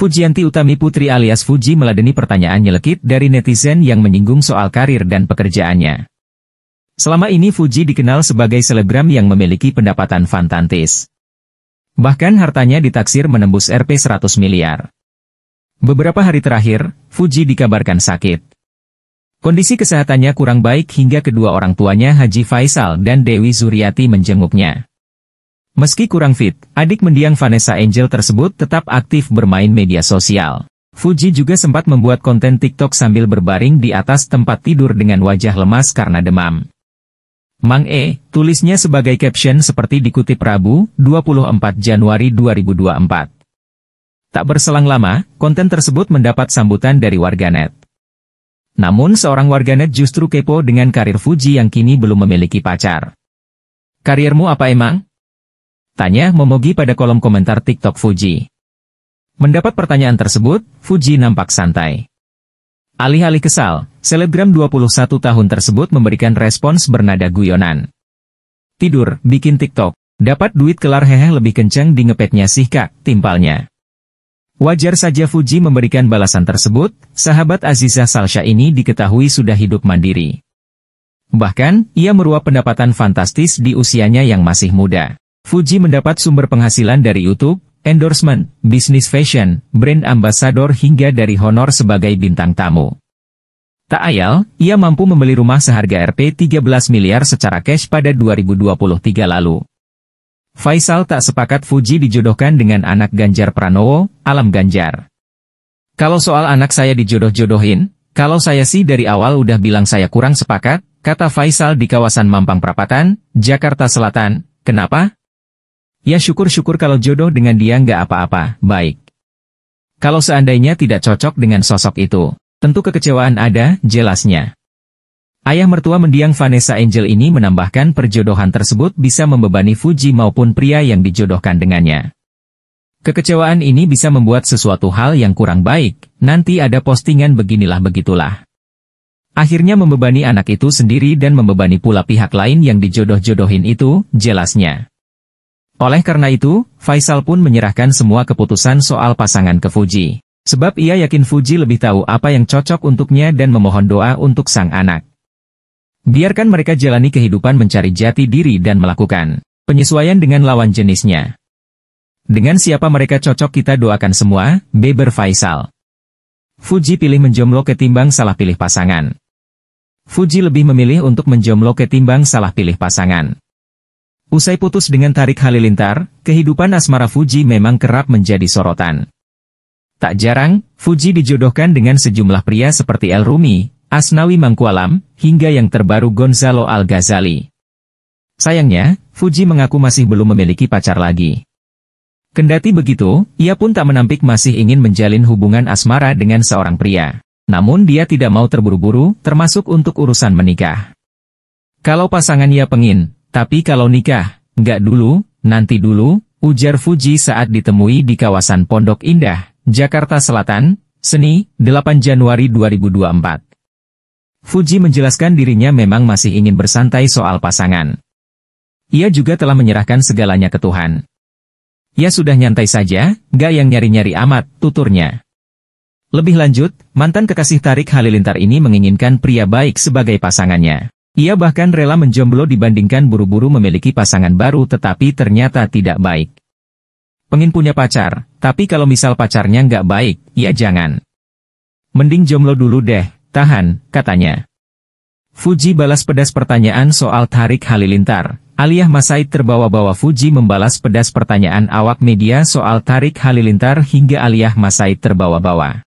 Fujianti Utami Putri alias Fuji meladeni pertanyaan nyelekit dari netizen yang menyinggung soal karir dan pekerjaannya. Selama ini Fuji dikenal sebagai selebgram yang memiliki pendapatan fantastis. Bahkan hartanya ditaksir menembus Rp 100 miliar. Beberapa hari terakhir, Fuji dikabarkan sakit. Kondisi kesehatannya kurang baik hingga kedua orang tuanya Haji Faisal dan Dewi Zuriati menjenguknya. Meski kurang fit, adik mendiang Vanessa Angel tersebut tetap aktif bermain media sosial. Fuji juga sempat membuat konten TikTok sambil berbaring di atas tempat tidur dengan wajah lemas karena demam. Mang E, tulisnya sebagai caption seperti dikutip Rabu, 24 Januari 2024. Tak berselang lama, konten tersebut mendapat sambutan dari warganet. Namun seorang warganet justru kepo dengan karir Fuji yang kini belum memiliki pacar. Kariermu apa emang? Tanya Momogi pada kolom komentar TikTok Fuji. Mendapat pertanyaan tersebut, Fuji nampak santai. Alih-alih kesal, selebgram 21 tahun tersebut memberikan respons bernada guyonan. Tidur, bikin TikTok, dapat duit kelar hehe lebih kenceng di ngepetnya sih kak, timpalnya. Wajar saja Fuji memberikan balasan tersebut, sahabat Aziza Salsha ini diketahui sudah hidup mandiri. Bahkan, ia meruap pendapatan fantastis di usianya yang masih muda. Fuji mendapat sumber penghasilan dari YouTube, endorsement, bisnis fashion, brand ambassador hingga dari honor sebagai bintang tamu. Tak ayal, ia mampu membeli rumah seharga Rp 13 miliar secara cash pada 2023 lalu. Faisal tak sepakat Fuji dijodohkan dengan anak Ganjar Pranowo, Alam Ganjar. Kalau soal anak saya dijodoh-jodohin, kalau saya sih dari awal udah bilang saya kurang sepakat, kata Faisal di kawasan Mampang Prapatan, Jakarta Selatan, kenapa? Ya syukur-syukur kalau jodoh dengan dia nggak apa-apa, baik. Kalau seandainya tidak cocok dengan sosok itu, tentu kekecewaan ada, jelasnya. Ayah mertua mendiang Vanessa Angel ini menambahkan perjodohan tersebut bisa membebani Fuji maupun pria yang dijodohkan dengannya. Kekecewaan ini bisa membuat sesuatu hal yang kurang baik, nanti ada postingan beginilah begitulah. Akhirnya membebani anak itu sendiri dan membebani pula pihak lain yang dijodoh-jodohin itu, jelasnya. Oleh karena itu, Faisal pun menyerahkan semua keputusan soal pasangan ke Fuji. Sebab ia yakin Fuji lebih tahu apa yang cocok untuknya dan memohon doa untuk sang anak. Biarkan mereka jalani kehidupan mencari jati diri dan melakukan penyesuaian dengan lawan jenisnya. Dengan siapa mereka cocok kita doakan semua, Beber Faisal. Fuji pilih menjomblo ketimbang salah pilih pasangan. Fuji lebih memilih untuk menjomblo ketimbang salah pilih pasangan. Usai putus dengan Tarik Halilintar, kehidupan asmara Fuji memang kerap menjadi sorotan. Tak jarang, Fuji dijodohkan dengan sejumlah pria seperti El Rumi, Asnawi Mangkualam, hingga yang terbaru Gonzalo Al-Ghazali. Sayangnya, Fuji mengaku masih belum memiliki pacar lagi. Kendati begitu, ia pun tak menampik masih ingin menjalin hubungan asmara dengan seorang pria. Namun dia tidak mau terburu-buru, termasuk untuk urusan menikah. Kalau pasangan ia pengin, tapi kalau nikah, nggak dulu, nanti dulu, ujar Fuji saat ditemui di kawasan Pondok Indah, Jakarta Selatan, Seni, 8 Januari 2024. Fuji menjelaskan dirinya memang masih ingin bersantai soal pasangan. Ia juga telah menyerahkan segalanya ke Tuhan. Ia ya sudah nyantai saja, gak yang nyari-nyari amat, tuturnya. Lebih lanjut, mantan kekasih Tarik Halilintar ini menginginkan pria baik sebagai pasangannya. Ia bahkan rela menjomblo dibandingkan buru-buru memiliki pasangan baru tetapi ternyata tidak baik. Pengin punya pacar, tapi kalau misal pacarnya nggak baik, ya jangan. Mending jomblo dulu deh, tahan, katanya. Fuji balas pedas pertanyaan soal Tarik Halilintar. Aliyah Masaid terbawa-bawa Fuji membalas pedas pertanyaan awak media soal Tarik Halilintar hingga Aliyah Masaid terbawa-bawa.